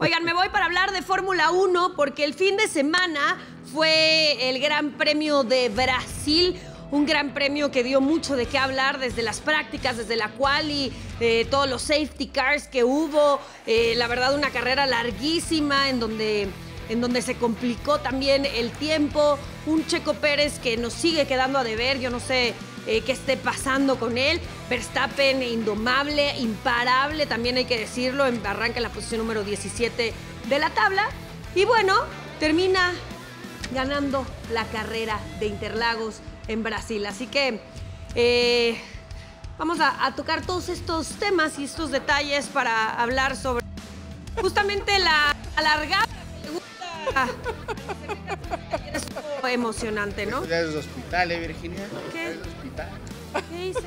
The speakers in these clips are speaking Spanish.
Oigan, me voy para hablar de Fórmula 1 porque el fin de semana fue el Gran Premio de Brasil. Un gran premio que dio mucho de qué hablar desde las prácticas, desde la quali, eh, todos los safety cars que hubo. Eh, la verdad, una carrera larguísima en donde en donde se complicó también el tiempo, un Checo Pérez que nos sigue quedando a deber, yo no sé eh, que esté pasando con él. Verstappen eh, indomable, imparable, también hay que decirlo, arranca en la posición número 17 de la tabla. Y bueno, termina ganando la carrera de Interlagos en Brasil. Así que eh, vamos a, tocar todos estos temas y estos detalles para hablar sobre justamente la alargada pregunta emocionante, ¿no? es el hospital, ¿eh, Virginia? ¿Qué? hospital. ¿Qué hice?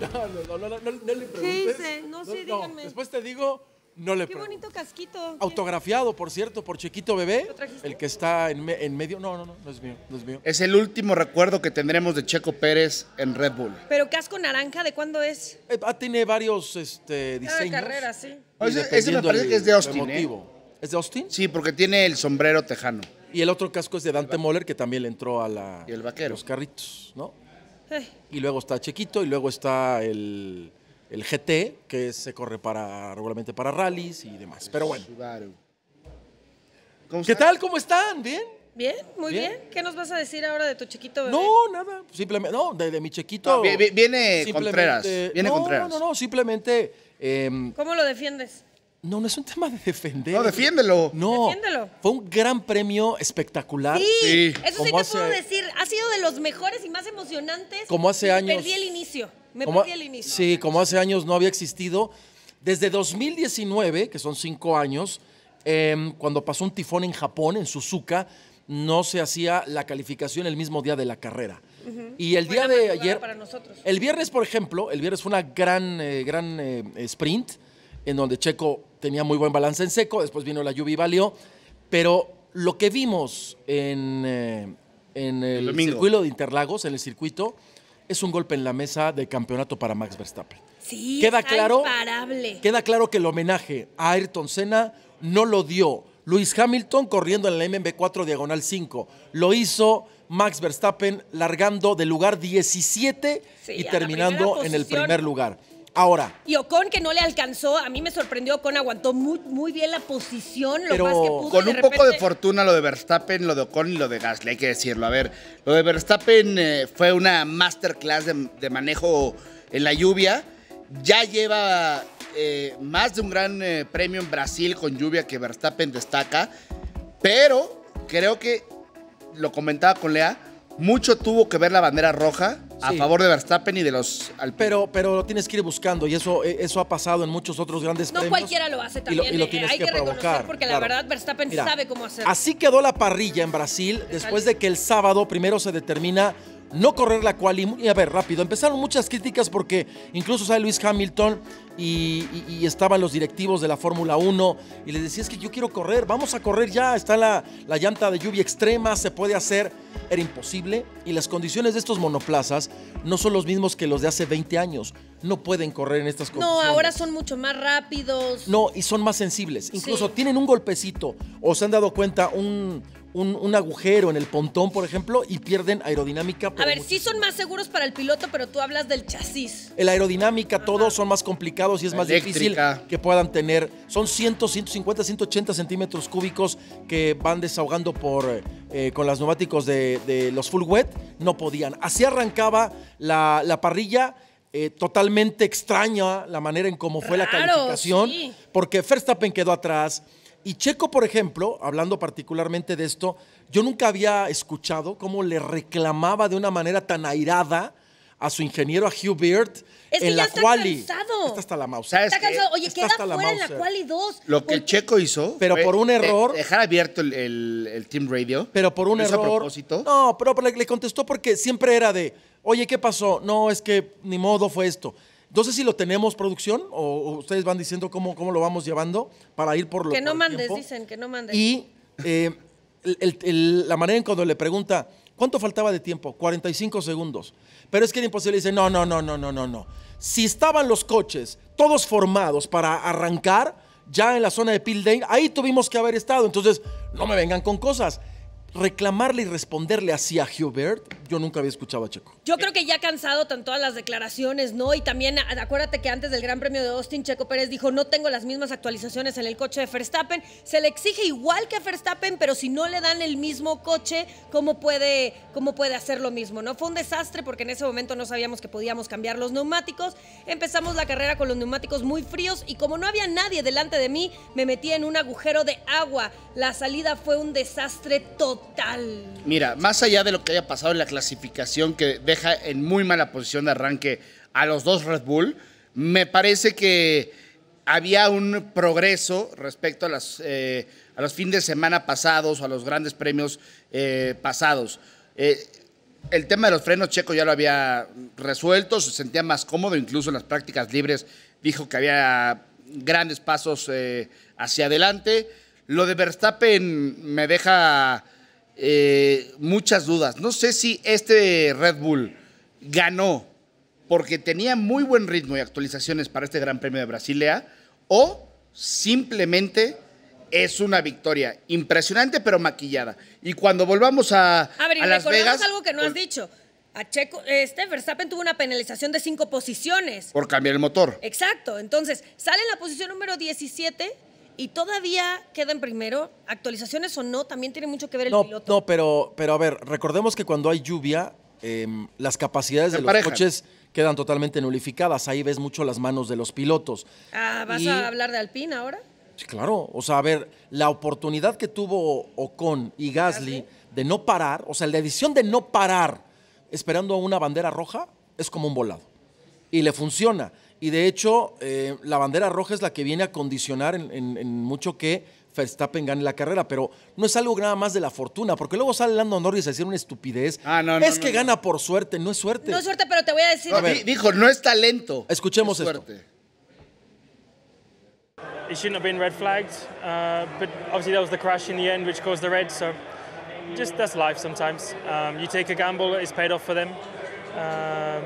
No, no, no, no, no, le preguntes. ¿Qué hice? No, sí, díganme. Después te digo, no le Qué bonito casquito. Autografiado, por cierto, por Chequito Bebé. El que está en, en medio. No, no, no, no es mío, no es mío. Es el último recuerdo que tendremos de Checo Pérez en Red Bull. Pero casco naranja, ¿de cuándo es? Eh, ah, tiene varios este, diseños. de carrera, sí. ese me parece que es de Austin, ¿eh? ¿Es de Austin? Sí, porque tiene el sombrero tejano. Y el otro casco es de Dante Moller, que también le entró a la, los carritos, ¿no? Eh. Y luego está Chequito, y luego está el, GT, que se corre para regularmente para rallies y demás. Pero bueno. ¿Qué tal? ¿Cómo están? ¿Bien? Bien, muy bien. ¿Qué nos vas a decir ahora de tu chiquito No, nada. Simplemente, no, de, mi chiquito. viene Contreras. Viene no, Contreras. No, no, no. Simplemente. Em, ¿Cómo lo defiendes? No, no es un tema de defender. No, defiéndelo. No. Fue un gran premio espectacular. Sí, eso sí te puedo decir. Ha sido de los mejores y más emocionantes. Como hace años. Me perdí el inicio. Me perdí el inicio. Sí, como hace años no había existido. Desde 2019, que son cinco años, em, cuando pasó un tifón en Japón, en Suzuka, no se hacía la calificación el mismo día de la carrera. Y el día de ayer. Para nosotros. El viernes, por ejemplo, el viernes fue una gran, eh, gran eh, sprint en donde Checo tenía muy buen balance en seco, después vino la lluvia y valió, pero lo que vimos en, eh, el, circuito de Interlagos, en el circuito, es un golpe en la mesa de campeonato para Max Verstappen. Sí, queda claro, Queda claro que el homenaje a Ayrton Senna no lo dio Luis Hamilton corriendo en la MB4 diagonal 5. Lo hizo Max Verstappen largando del lugar 17 y terminando en el primer lugar. Ahora. Y Ocon que no le alcanzó, a mí me sorprendió, Ocon aguantó muy, bien la posición, lo más que Con un poco de fortuna lo de Verstappen, lo de Ocon y lo de Gasly, hay que decirlo. A ver, lo de Verstappen eh, fue una masterclass de, manejo en la lluvia. Ya lleva eh, más de un gran eh, premio en Brasil con lluvia que Verstappen destaca, pero creo que, lo comentaba con Lea, mucho tuvo que ver la bandera roja a favor de Verstappen y de los Alpine. Pero, pero lo tienes que ir buscando y eso, eh, eso ha pasado en muchos otros grandes No cualquiera lo hace también. Y lo, eh, Hay que, reconocer porque la verdad Verstappen sabe cómo hacerlo. Así quedó la parrilla en Brasil después de que el sábado primero se determina no correr la cual y, a ver, rápido. Empezaron muchas críticas porque incluso sale Luis Hamilton y, estaban los directivos de la Fórmula 1 y les decía, es que yo quiero correr, vamos a correr ya, está la, llanta de lluvia extrema, se puede hacer. Era imposible y las condiciones de estos monoplazas no son los mismos que los de hace 20 años. No pueden correr en estas condiciones. No, ahora son mucho más rápidos. No, y son más sensibles. Incluso tienen un golpecito o se han dado cuenta un, un, agujero en el pontón, por ejemplo, y pierden aerodinámica. a ver, sí son más seguros para el piloto, pero tú hablas del chasis. El aerodinámica, todos son más complicados y es más difícil que puedan tener. Son 100, 150, 180 centímetros cúbicos que van desahogando por eh, con los neumáticos de, los full wet. No podían. Así arrancaba la, parrilla. Eh, totalmente extraña la manera en cómo fue la calificación, porque Verstappen quedó atrás, y Checo, por ejemplo, hablando particularmente de esto, yo nunca había escuchado cómo le reclamaba de una manera tan airada a su ingeniero, a Hugh Beard, que en ya la está Cansado. Está hasta la mouse. cansado. Oye, queda fuera en la quali 2. Lo que el Checo hizo. Pero por un error. dejar abierto el, Team Radio. Pero por un error. A propósito? No, pero le contestó porque siempre era de. Oye, ¿qué pasó? No, es que ni modo fue esto. No sé si lo tenemos producción o, ustedes van diciendo cómo, cómo lo vamos llevando para ir por lo Que no mandes, dicen, que no mandes. Y eh, la manera en cuando le pregunta, ¿cuánto faltaba de tiempo? 45 segundos. Pero es que era imposible. Dice, no, no, no, no, no, no, no. Si estaban los coches todos formados para arrancar, ya en la zona de Pilden, ahí tuvimos que haber estado. Entonces, no me vengan con cosas reclamarle y responderle así a Hubert, yo nunca había escuchado a Checo. Yo creo que ya cansado tanto todas las declaraciones, ¿no? Y también acuérdate que antes del Gran Premio de Austin, Checo Pérez dijo, no tengo las mismas actualizaciones en el coche de Verstappen. Se le exige igual que a Verstappen, pero si no le dan el mismo coche, ¿cómo puede, cómo puede hacer lo mismo? ¿no? Fue un desastre porque en ese momento no sabíamos que podíamos cambiar los neumáticos. Empezamos la carrera con los neumáticos muy fríos y como no había nadie delante de mí, me metí en un agujero de agua. La salida fue un desastre total Mira, más allá de lo que haya pasado en la clasificación que deja en muy mala posición de arranque a los dos Red Bull, me parece que había un progreso respecto a, eh, a los fines de semana pasados o a los grandes premios eh, pasados. Eh, el tema de los frenos checos ya lo había resuelto, se sentía más cómodo, incluso en las prácticas libres dijo que había grandes pasos hacia adelante. Lo de Verstappen me deja eh, muchas dudas. No sé si este Red Bull ganó porque tenía muy buen ritmo y actualizaciones para este Gran Premio de Brasilia o simplemente es una victoria impresionante pero maquillada. Y cuando volvamos a, a, ver, y Las algo que no has pues, dicho. A Checo, este Verstappen tuvo una penalización de cinco posiciones. Por cambiar el motor. Exacto. Entonces, sale en la posición número 17 y todavía queda primero. Actualizaciones o no, también tiene mucho que ver el piloto. No, pero, pero a ver, recordemos que cuando hay lluvia, em, las capacidades de los coches quedan totalmente nulificadas. Ahí ves mucho las manos de los pilotos. Ah, ¿vas a hablar de Alpine ahora? Sí, claro. O sea, a ver, la oportunidad que tuvo Ocon y Gasly de no parar, o sea, la decisión de no parar esperando a una bandera roja es como un volado. Y le funciona. Y de hecho, eh, la bandera roja es la que viene a condicionar en, en, en, mucho que Verstappen gane la carrera, pero no es algo nada más de la fortuna, porque luego sale Lando Norris a decir una estupidez. Ah, no, no, es que gana por suerte, no es suerte. No es suerte, pero te voy a decir. dijo, no es talento. Escuchemos es suerte. esto. It shouldn't have been red flagged, uh, but obviously that was the crash in the end, which caused the red. So just that's life sometimes. Um, you take a gamble, it's paid off for them. Um,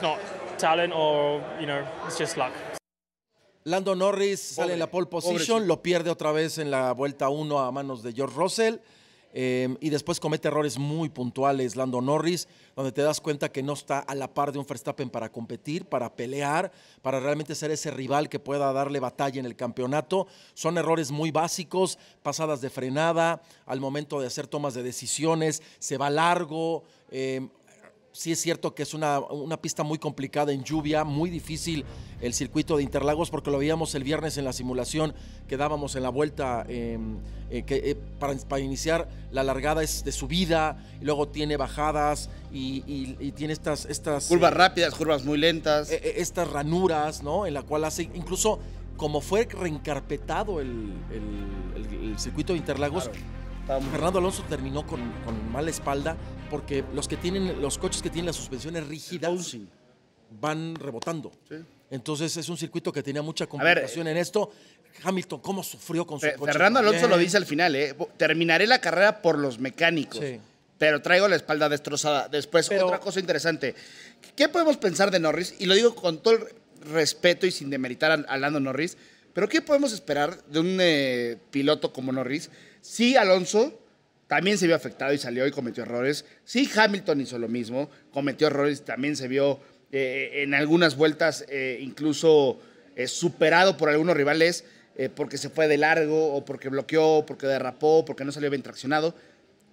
no not talento, o, you know, it's just luck. Lando Norris sale en la pole position, lo pierde otra vez en la vuelta 1 a manos de George Russell. Em, y después comete errores muy puntuales Lando Norris, donde te das cuenta que no está a la par de un Verstappen para competir, para pelear, para realmente ser ese rival que pueda darle batalla en el campeonato. Son errores muy básicos, pasadas de frenada, al momento de hacer tomas de decisiones, se va largo. Em, sí es cierto que es una, pista muy complicada en lluvia, muy difícil el circuito de Interlagos porque lo veíamos el viernes en la simulación que dábamos en la vuelta em, eh, que, eh, para, iniciar la largada es de subida, y luego tiene bajadas y, tiene estas... estas curvas eh, rápidas, curvas muy lentas. estas ranuras, ¿no? En la cual hace incluso como fue reencarpetado el, circuito de Interlagos. Fernando Alonso terminó con, mala espalda porque los que tienen los coches que tienen las suspensiones rígidas van rebotando. Entonces es un circuito que tenía mucha complicación en esto. Hamilton, ¿cómo sufrió con su Fernando Alonso lo dice al final, ¿eh? terminaré la carrera por los mecánicos. Pero traigo la espalda destrozada. Después, otra cosa interesante. ¿Qué podemos pensar de Norris? Y lo digo con todo el respeto y sin demeritar a, Lando Norris, pero ¿qué podemos esperar de un eh, piloto como Norris? Sí, Alonso también se vio afectado y salió y cometió errores. Sí, Hamilton hizo lo mismo, cometió errores, también se vio eh, en algunas vueltas eh, incluso superado por algunos rivales porque se fue de largo o porque bloqueó, porque derrapó, porque no salió bien traccionado.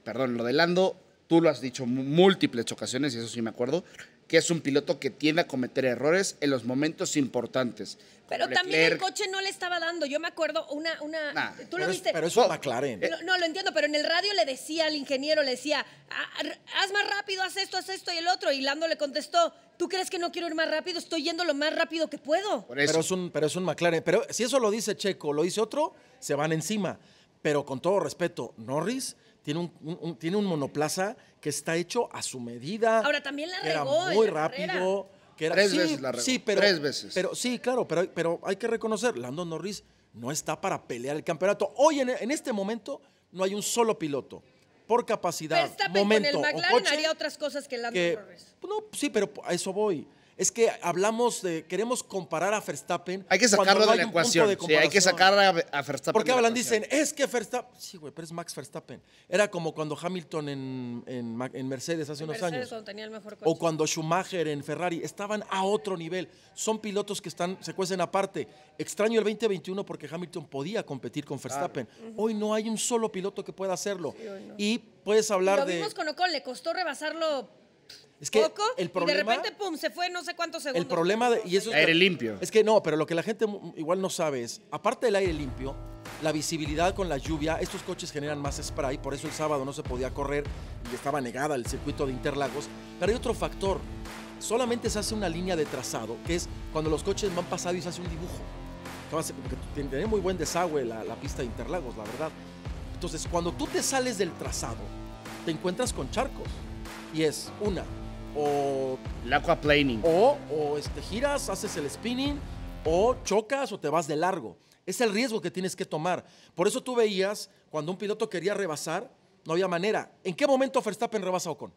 Perdón, lo de Lando, tú lo has dicho múltiples ocasiones y eso sí me acuerdo que es un piloto que tiende a cometer errores en los momentos importantes. Pero también el coche no le estaba dando. Yo me acuerdo una. una Tú lo viste. Es, pero eso McLaren. No, no, lo entiendo, pero en el radio le decía al ingeniero, le decía, ah, ah, haz más rápido, haz esto, haz esto y el otro. Y Lando le contestó, ¿Tú crees que no quiero ir más rápido? Estoy yendo lo más rápido que puedo. Pero es, un, pero es un McLaren. Pero si eso lo dice Checo, lo dice otro, se van encima. Pero con todo respeto, Norris tiene un, tiene un monoplaza que está hecho a su medida. Ahora también la regó. muy rápido tres veces la Sí, pero, tres veces. Pero, sí, claro, pero, pero hay que reconocer, Lando Norris no está para pelear el campeonato. Hoy, en, en este momento, no hay un solo piloto por capacidad, momento el McLaren haría otras cosas que Lando Norris. No, sí, pero a eso voy es que hablamos de, queremos comparar a Verstappen. Hay que sacarlo de la ecuación. sí, hay que sacar a, Verstappen. Porque hablan, dicen, es que Verstappen. Sí, güey, pero es Max Verstappen. Era como cuando Hamilton en, Mercedes hace unos años. O cuando Schumacher en Ferrari. Estaban a otro nivel. Son pilotos que están, se cuecen aparte. Extraño el 2021 porque Hamilton podía competir con Verstappen. Hoy no hay un solo piloto que pueda hacerlo. Y puedes hablar de. Lo vimos con Ocon, le costó rebasarlo es que el problema, de repente, pum, se fue no sé cuántos segundos. El problema, de, y eso Aire limpio. Es que no, pero lo que la gente igual no sabe es, aparte del aire limpio, la visibilidad con la lluvia, estos coches generan más spray, por eso el sábado no se podía correr y estaba negada el circuito de Interlagos. Pero hay otro factor, solamente se hace una línea de trazado, que es cuando los coches van pasado y se hace un dibujo. tiene muy buen desagüe la, la pista de Interlagos, la verdad. Entonces, cuando tú te sales del trazado, te encuentras con charcos. Y es una, o el aquaplaning o, este, giras, haces el spinning o chocas o te vas de largo. Es el riesgo que tienes que tomar. Por eso tú veías cuando un piloto quería rebasar, no había manera. ¿En qué momento Verstappen rebasa con? Ocon?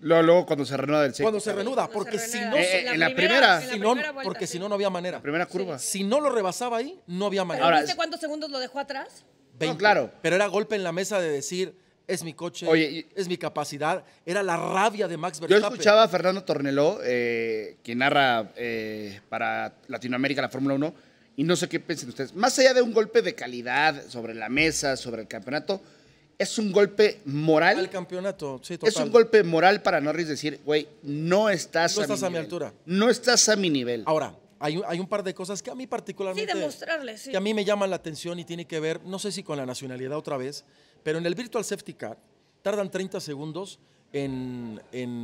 Luego, cuando se renuda el Cuando se renuda, porque si no. Eh, eh, en, la primera, si no, porque si no, no había manera. primera curva. Si no lo rebasaba ahí, no había manera. Ahora, ¿Viste cuántos segundos lo dejó atrás? 20. claro. Pero era golpe en la mesa de decir, es mi coche, es mi capacidad. Era la rabia de Max Verstappen. Yo escuchaba a Fernando Torneló, eh, quien narra eh, para Latinoamérica la Fórmula 1, y no sé qué piensan ustedes. Más allá de un golpe de calidad sobre la mesa, sobre el campeonato, es un golpe moral. Al campeonato, Es un golpe moral para Norris decir, güey, no estás, a mi altura. No estás a mi nivel. Ahora, hay, un par de cosas que a mí particularmente... Sí, demostrarle, sí. Que a mí me llaman la atención y tiene que ver, no sé si con la nacionalidad otra vez, pero en el Virtual Safety Car tardan 30 segundos en,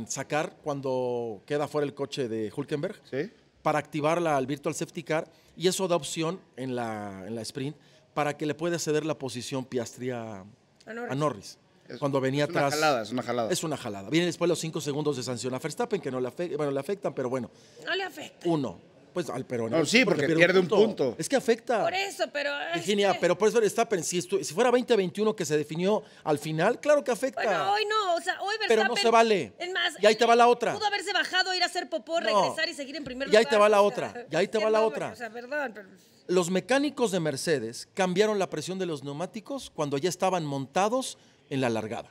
sacar cuando queda fuera el coche de Hulkenberg. para activarla al Virtual Safety Car y eso da opción en la, en la sprint para que le pueda ceder la posición piastría a Norris. cuando venía una Jalada, es una jalada. Es una jalada. Vienen después los cinco segundos de sanción a Verstappen, que no le, bueno, le afectan, pero bueno. No le afecta. Uno. Pues al peronismo. sí, porque, pierde, un, punto. Es que afecta. Por eso, pero. Ah, Virginia, pero por eso está si, si fuera 20-21 que se definió al final, claro que afecta. hoy no, hoy Pero no se vale. y ahí te va la otra. Pudo haberse bajado, ir a hacer popó, regresar y seguir en primer lugar. Y ahí te va la otra. y ahí te va la otra. Los mecánicos de Mercedes cambiaron la presión de los neumáticos cuando ya estaban montados en la largada.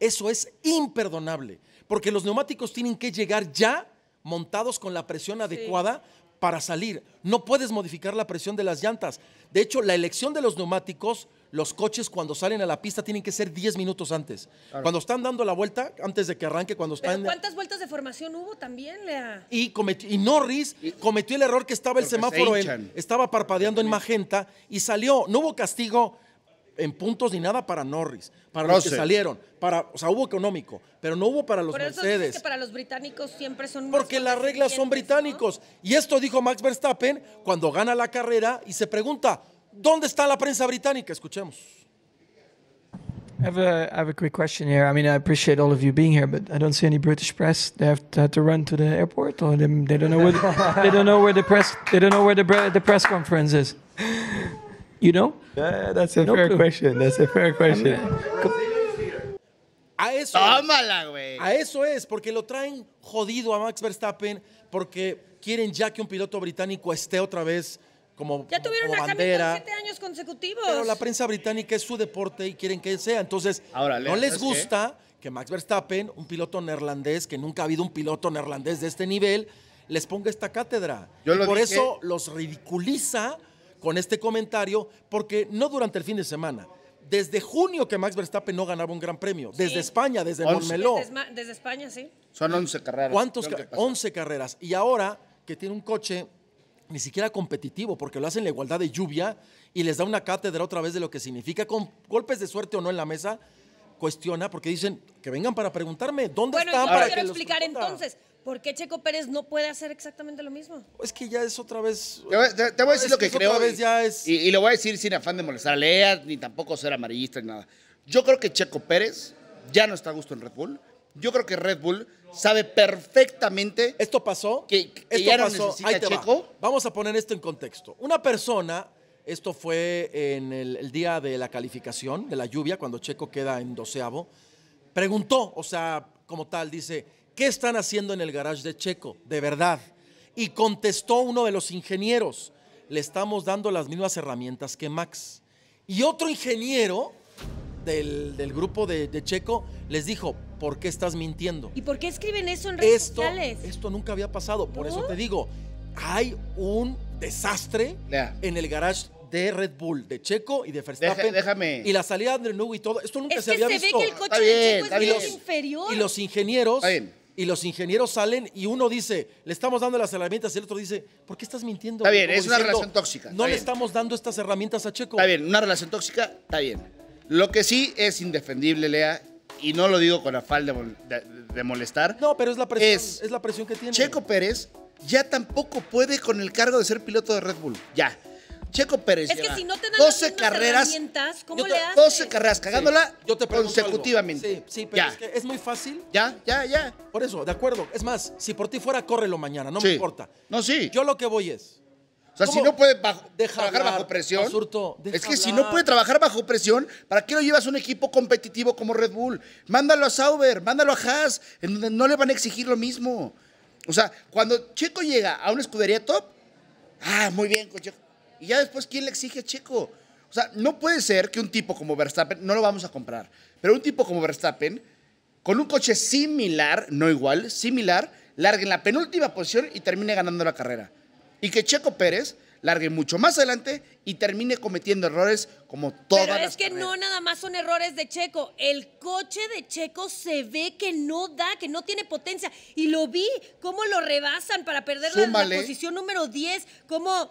Eso es imperdonable, porque los neumáticos tienen que llegar ya montados con la presión adecuada para salir. No puedes modificar la presión de las llantas. De hecho, la elección de los neumáticos, los coches cuando salen a la pista tienen que ser 10 minutos antes. Cuando están dando la vuelta, antes de que arranque, cuando están... ¿Cuántas vueltas de formación hubo también, Y, Norris cometió el error que estaba el semáforo, estaba parpadeando en magenta y salió. No hubo castigo en puntos ni nada para Norris, para los que salieron, para, o sea, hubo económico, pero no hubo para los Por eso Mercedes. que para los británicos siempre son Porque las reglas son británicos. Y esto dijo Max Verstappen cuando gana la carrera y se pregunta, ¿dónde está la prensa británica? Escuchemos. I have, a, I have a quick question here. I mean, I appreciate all of you being here, but I don't see any British press. They have to, had to run to the airport, or they, don't know where they don't know where the press they don't know where the press conference is. You know? that's a no fair question. That's a fair question. A eso, Tómala, güey. A eso es, porque lo traen jodido a Max Verstappen, porque quieren ya que un piloto británico esté otra vez como Ya tuvieron la a bandera. siete años consecutivos. Pero la prensa británica es su deporte y quieren que sea. Entonces, Ahora, no les gusta que Max Verstappen, un piloto neerlandés, que nunca ha habido un piloto neerlandés de este nivel, les ponga esta cátedra. Por eso los ridiculiza con este comentario, porque no durante el fin de semana, desde junio que Max Verstappen no ganaba un gran premio, desde España, desde Mormeló. Desde, España, sí. Son 11 carreras. ¿Cuántos? 11 carreras. Y ahora que tiene un coche ni siquiera competitivo, porque lo hacen la igualdad de lluvia y les da una cátedra otra vez de lo que significa, con golpes de suerte o no en la mesa, cuestiona, porque dicen que vengan para preguntarme, ¿dónde están? Bueno, quiero explicar entonces. ¿Por qué Checo Pérez no puede hacer exactamente lo mismo? Es que ya es otra vez. Te, voy a decir lo que, creo. y, ya es... y, lo voy a decir sin afán de molestar a Lea, ni tampoco ser amarillista, ni nada. Yo creo que Checo Pérez ya no está a gusto en Red Bull. Yo creo que Red Bull sabe perfectamente. ¿Esto pasó? Que, esto pasó. Ahí te Vamos a poner esto en contexto. Una persona. Esto fue en el día de la calificación, de la lluvia, cuando Checo queda en doceavo. Preguntó, o sea, como tal, dice, ¿qué están haciendo en el garage de Checo? De verdad. Y contestó uno de los ingenieros, le estamos dando las mismas herramientas que Max. Y otro ingeniero del, grupo de, Checo les dijo, ¿por qué estás mintiendo? ¿Y por qué escriben eso en redes esto, sociales? Esto nunca había pasado, por eso te digo, hay un desastre en el garage de Red Bull, de Checo y de Verstappen. déjame. Y la salida de Andrew y todo. Esto nunca se había se visto. Ve que el coche bien, de Checo es bien. inferior. Y los ingenieros y los ingenieros salen y uno dice, le estamos dando las herramientas y el otro dice, ¿por qué estás mintiendo? Está bien, es una relación tóxica. No le estamos dando estas herramientas a Checo. Está bien, una relación tóxica, está bien. Lo que sí es indefendible, Lea, y no lo digo con afán de, molestar. No, pero es la es la presión que tiene. Checo Pérez ya tampoco puede con el cargo de ser piloto de Red Bull. Ya. Checo Pérez. Es si no te dan 12 carreras, 12 carreras cagándola yo te consecutivamente. Sí, pero es que es muy fácil. Ya, ya, ya. Por eso, de acuerdo. Es más, si por ti fuera, córrelo mañana, no me importa. No, sí. Yo lo que voy es. O sea, si no puede trabajar bajo presión. es que si no puede trabajar bajo presión, ¿para qué lo llevas un equipo competitivo como Red Bull? Mándalo a Sauber, mándalo a Haas, en no le van a exigir lo mismo. O sea, cuando Checo llega a una escudería top, ah, muy bien con Checo y ya después, ¿quién le exige a Checo? O sea, no puede ser que un tipo como Verstappen, no lo vamos a comprar, pero un tipo como Verstappen, con un coche similar, no igual, similar, largue en la penúltima posición y termine ganando la carrera. Y que Checo Pérez largue mucho más adelante y termine cometiendo errores como todas Pero es que no nada más son errores de Checo. El coche de Checo se ve que no da, que no tiene potencia. Y lo vi, cómo lo rebasan para perder la, posición número 10, cómo,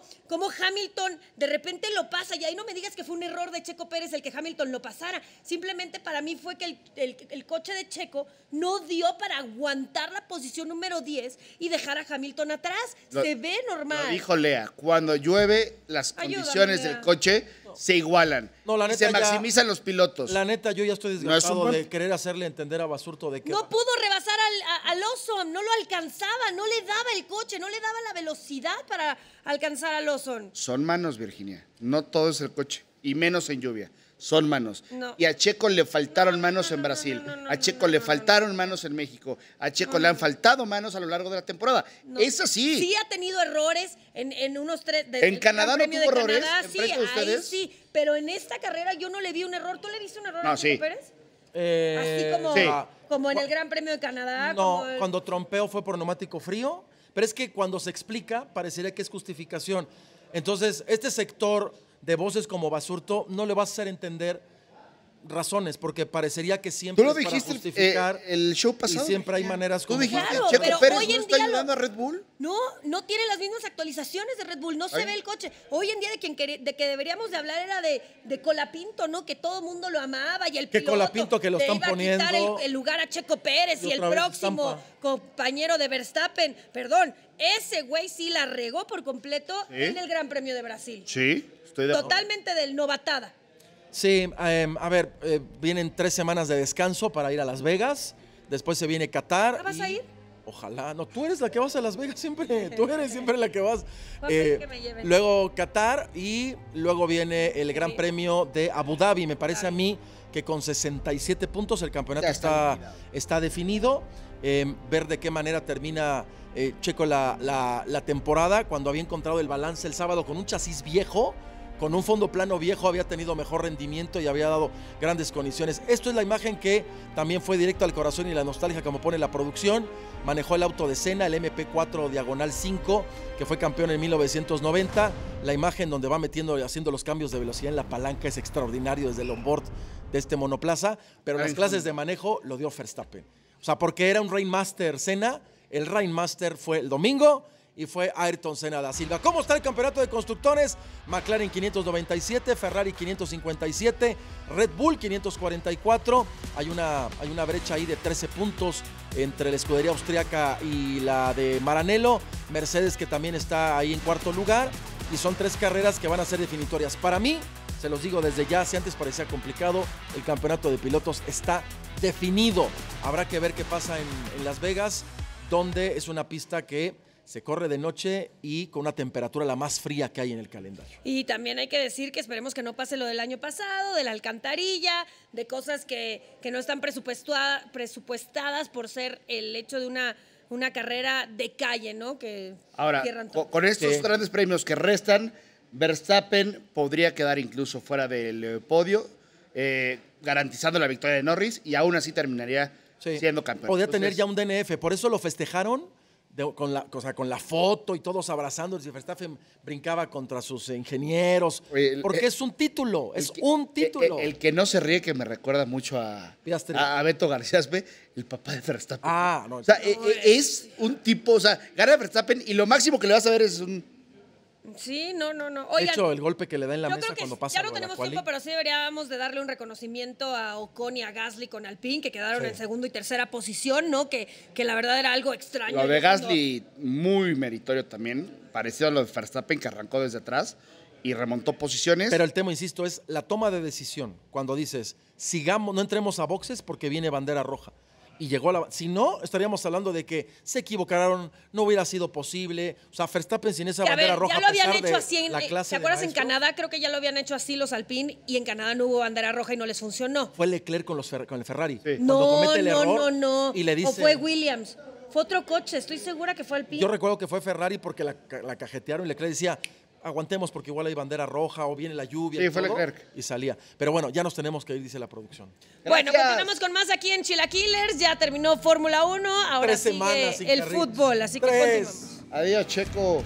Hamilton de repente lo pasa. Y ahí no me digas que fue un error de Checo Pérez el que Hamilton lo pasara. Simplemente para mí fue que el, coche de Checo no dio para aguantar la posición número 10 y dejar a Hamilton atrás. se ve normal. dijo Lea, cuando llueve, las condiciones del coche se igualan. se maximizan los pilotos. La neta, yo ya estoy desgastado de querer hacerle entender a Basurto de que. No pudo rebasar al, no lo alcanzaba, no le daba el coche, no le daba la velocidad para alcanzar al Ozon. Son manos, Virginia. No todo es el coche, y menos en lluvia son manos. Y a Checo le faltaron manos en Brasil, a Checo le faltaron manos en México, a Checo le han faltado manos a lo largo de la temporada. Es así. Sí ha tenido errores en, unos tres... De, en Canadá no tuvo errores, Canadá, sí, ahí sí, pero en esta carrera yo no le vi un error. ¿Tú le viste un error no, a Checo sí. Pérez? Eh, así como, como en el Gran Premio de Canadá. No, cuando trompeo fue por neumático frío, pero es que cuando se explica parecería que es justificación. Entonces, este sector de voces como Basurto no le vas a hacer entender razones, porque parecería que siempre lo eh, justificar el show pasado. Y siempre hay maneras como. ¿Tú dijiste, Checo Pérez no está ayudando a Red Bull? No, no tiene las mismas actualizaciones de Red Bull, no se ve el coche. Hoy en día de quien que, de que deberíamos de hablar era de, de Colapinto, ¿no? Que todo el mundo lo amaba y el que piloto Colapinto que lo están poniendo. A quitar el, lugar a Checo Pérez y, el próximo compañero de Verstappen. Perdón, ese güey sí la regó por completo en el Gran Premio de Brasil. Sí, estoy de Totalmente del novatada. Sí, em, a ver, eh, vienen tres semanas de descanso para ir a Las Vegas. Después se viene Qatar. ¿Vas a ir? Ojalá. No, tú eres la que vas a Las Vegas siempre. Tú eres siempre la que vas. Eh, luego Qatar y luego viene el Gran Premio de Abu Dhabi. Me parece a mí que con 67 puntos el campeonato está, está, definido. Em, ver de qué manera termina eh, Checo la, la temporada cuando había encontrado el balance el sábado con un chasis viejo con un fondo plano viejo había tenido mejor rendimiento y había dado grandes condiciones. Esto es la imagen que también fue directo al corazón y la nostalgia como pone la producción. Manejó el auto de cena, el MP4 Diagonal 5, que fue campeón en 1990. La imagen donde va metiendo y haciendo los cambios de velocidad en la palanca es extraordinario desde el onboard de este monoplaza, pero las clases de manejo lo dio Verstappen. O sea, porque era un Rainmaster Senna, el Rainmaster fue el domingo y fue Ayrton Senna Silva. ¿Cómo está el campeonato de constructores? McLaren 597, Ferrari 557, Red Bull 544. Hay una, hay una brecha ahí de 13 puntos entre la escudería austriaca y la de Maranello. Mercedes que también está ahí en cuarto lugar. Y son tres carreras que van a ser definitorias. Para mí, se los digo desde ya, si antes parecía complicado, el campeonato de pilotos está definido. Habrá que ver qué pasa en Las Vegas, donde es una pista que se corre de noche y con una temperatura la más fría que hay en el calendario. Y también hay que decir que esperemos que no pase lo del año pasado, de la alcantarilla, de cosas que, que no están presupuestadas por ser el hecho de una una carrera de calle, ¿no? Que Ahora, con estos grandes premios que restan, Verstappen podría quedar incluso fuera del eh, podio, eh, garantizando la victoria de Norris y aún así terminaría siendo campeón. Podría tener ya un DNF, por eso lo festejaron con, la, o con la foto y todos abrazando. Y Verstappen brincaba contra sus ingenieros. porque eh, es un título, es un eh, título. Eh, el, que no se ríe, que me recuerda mucho a, a, Beto García el papá de Verstappen. Ah, no. O sea, e, e, es, un tipo, o sea, gana Verstappen y lo máximo que le vas a ver es un Sí, no, no, no. de hecho, el golpe que le da en la mesa cuando pasa. Ya no tenemos tiempo, pero sí deberíamos de darle un reconocimiento a Ocon y a Gasly con Alpine, que quedaron en segundo y tercera posición, ¿no? Que, que la verdad era algo extraño. Lo de Gasly, muy meritorio también, parecido a lo de Verstappen, que arrancó desde atrás y remontó posiciones. Pero el tema, insisto, es la toma de decisión. Cuando dices, sigamos, no entremos a boxes porque viene bandera roja y llegó a la... Si no, estaríamos hablando de que se equivocaron, no hubiera sido posible. O sea, Verstappen sin esa bandera roja. Ya lo habían hecho así en la clase. ¿Te acuerdas en Canadá? Creo que ya lo habían hecho así los alpín y en Canadá no hubo bandera roja y no les funcionó. Fue Leclerc con, los el Ferrari. No, no, no, no. Y le dice, o fue Williams. Fue otro coche, estoy segura que fue Alpine. Yo recuerdo que fue Ferrari porque la, la cajetearon y Leclerc decía, aguantemos porque igual hay bandera roja o viene la lluvia. y, todo, y salía. Pero bueno, ya nos tenemos que ir, dice la producción. Bueno, continuamos con más aquí en Killers Ya terminó Fórmula 1, ahora Tres el fútbol, así que Adiós, Checo.